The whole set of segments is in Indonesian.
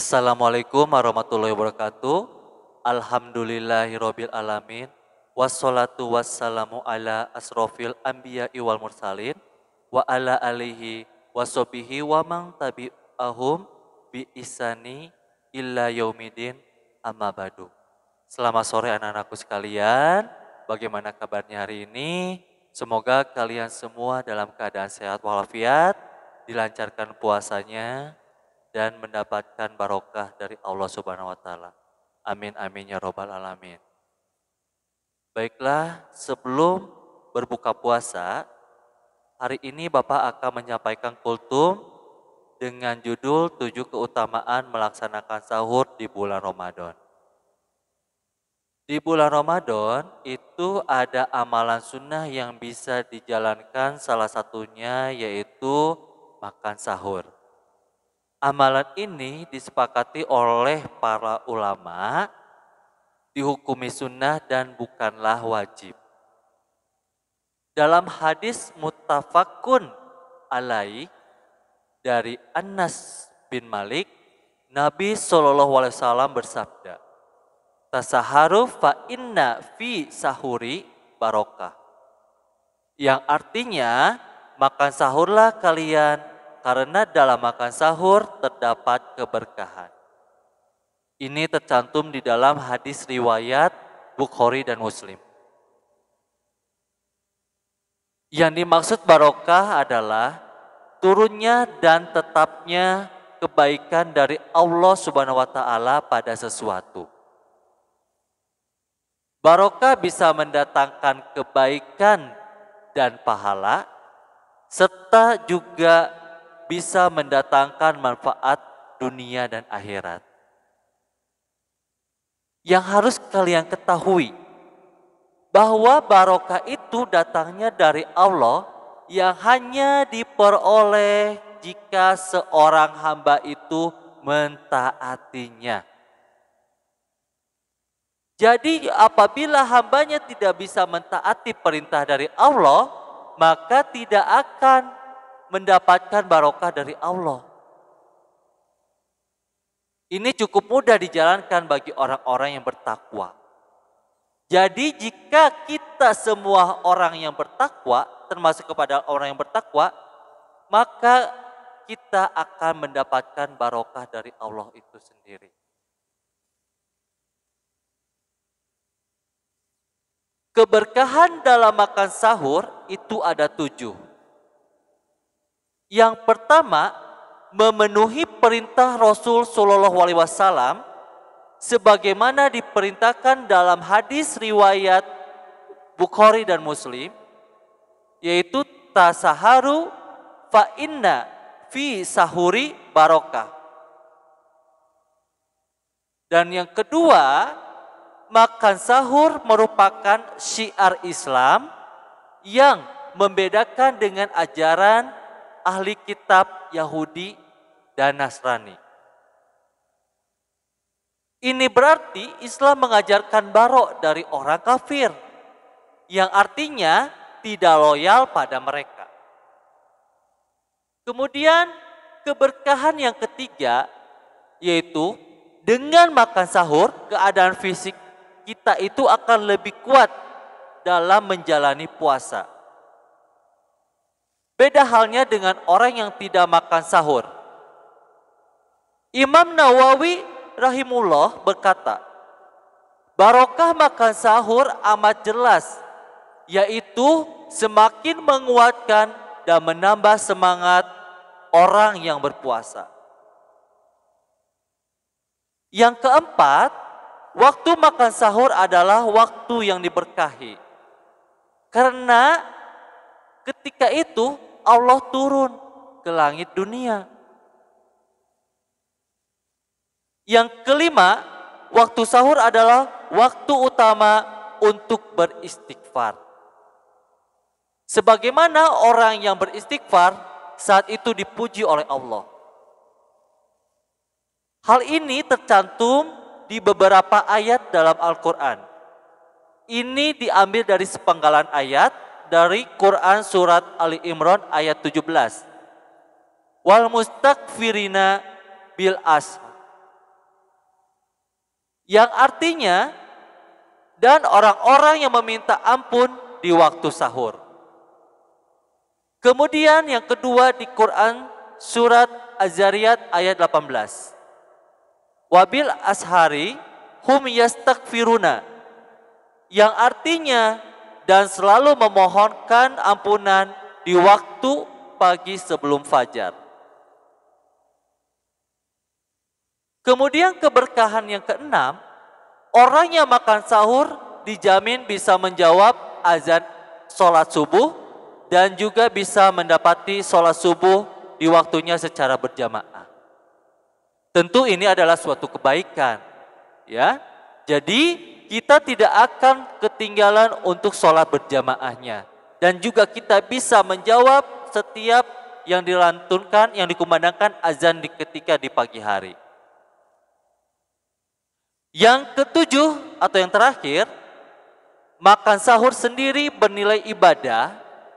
Assalamualaikum warahmatullahi wabarakatuh. Alhamdulillahirabbil alamin. Wassalatu wassalamu ala asrofil anbiya wal mursalin wa ala alihi wasobihi wa mang tabi'ahum bi isani illa yaumidin amma badu. Selamat sore anak-anakku sekalian. Bagaimana kabarnya hari ini? Semoga kalian semua dalam keadaan sehat walafiat, dilancarkan puasanya, dan mendapatkan barokah dari Allah Subhanahu wa taala. Amin amin ya robbal alamin. Baiklah, sebelum berbuka puasa, hari ini Bapak akan menyampaikan kultum dengan judul tujuh keutamaan melaksanakan sahur di bulan Ramadan. Di bulan Ramadan itu ada amalan sunnah yang bisa dijalankan salah satunya yaitu makan sahur amalan ini disepakati oleh para ulama dihukumi sunnah dan bukanlah wajib. Dalam hadis mutafakun alai dari Anas bin Malik, Nabi Shallallahu Alaihi Wasallam bersabda, "Tasaharu fa inna fi sahuri barokah." Yang artinya, makan sahurlah kalian karena dalam makan sahur terdapat keberkahan. Ini tercantum di dalam hadis riwayat Bukhari dan Muslim. Yang dimaksud barokah adalah turunnya dan tetapnya kebaikan dari Allah Subhanahu wa taala pada sesuatu. Barokah bisa mendatangkan kebaikan dan pahala serta juga bisa mendatangkan manfaat dunia dan akhirat. Yang harus kalian ketahui bahwa barokah itu datangnya dari Allah yang hanya diperoleh jika seorang hamba itu mentaatinya. Jadi apabila hambanya tidak bisa mentaati perintah dari Allah, maka tidak akan mendapatkan barokah dari Allah. Ini cukup mudah dijalankan bagi orang-orang yang bertakwa. Jadi jika kita semua orang yang bertakwa, termasuk kepada orang yang bertakwa, maka kita akan mendapatkan barokah dari Allah itu sendiri. Keberkahan dalam makan sahur itu ada tujuh. Yang pertama, memenuhi perintah Rasul Shallallahu Alaihi Wasallam sebagaimana diperintahkan dalam hadis riwayat Bukhari dan Muslim, yaitu tasaharu fa inna fi sahuri barokah. Dan yang kedua, makan sahur merupakan syiar Islam yang membedakan dengan ajaran ahli kitab Yahudi dan Nasrani. Ini berarti Islam mengajarkan barok dari orang kafir yang artinya tidak loyal pada mereka. Kemudian keberkahan yang ketiga yaitu dengan makan sahur keadaan fisik kita itu akan lebih kuat dalam menjalani puasa. Beda halnya dengan orang yang tidak makan sahur. Imam Nawawi rahimullah berkata, barokah makan sahur amat jelas, yaitu semakin menguatkan dan menambah semangat orang yang berpuasa. Yang keempat, waktu makan sahur adalah waktu yang diberkahi. Karena ketika itu Allah turun ke langit dunia. Yang kelima, waktu sahur adalah waktu utama untuk beristighfar. Sebagaimana orang yang beristighfar saat itu dipuji oleh Allah. Hal ini tercantum di beberapa ayat dalam Al-Quran. Ini diambil dari sepenggalan ayat dari Quran surat Ali Imran ayat 17. Wal mustakfirina bil as Yang artinya dan orang-orang yang meminta ampun di waktu sahur. Kemudian yang kedua di Quran surat Az-Zariyat ayat 18. Wabil ashari hum yastakfiruna. Yang artinya dan selalu memohonkan ampunan di waktu pagi sebelum fajar. Kemudian keberkahan yang keenam, orang yang makan sahur dijamin bisa menjawab azan sholat subuh dan juga bisa mendapati sholat subuh di waktunya secara berjamaah. Tentu ini adalah suatu kebaikan. ya. Jadi kita tidak akan ketinggalan untuk sholat berjamaahnya. Dan juga kita bisa menjawab setiap yang dilantunkan, yang dikumandangkan azan di ketika di pagi hari. Yang ketujuh atau yang terakhir, makan sahur sendiri bernilai ibadah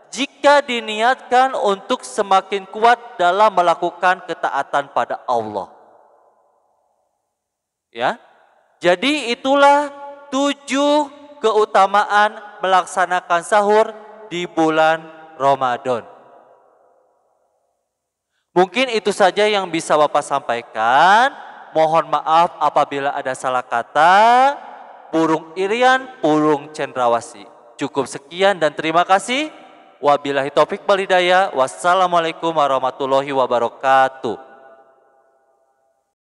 jika diniatkan untuk semakin kuat dalam melakukan ketaatan pada Allah. Ya. Jadi itulah tujuh keutamaan melaksanakan sahur di bulan Ramadan. Mungkin itu saja yang bisa Bapak sampaikan. Mohon maaf apabila ada salah kata. Burung irian, burung cendrawasi. Cukup sekian dan terima kasih. Wabillahi taufik balidaya. Wassalamualaikum warahmatullahi wabarakatuh.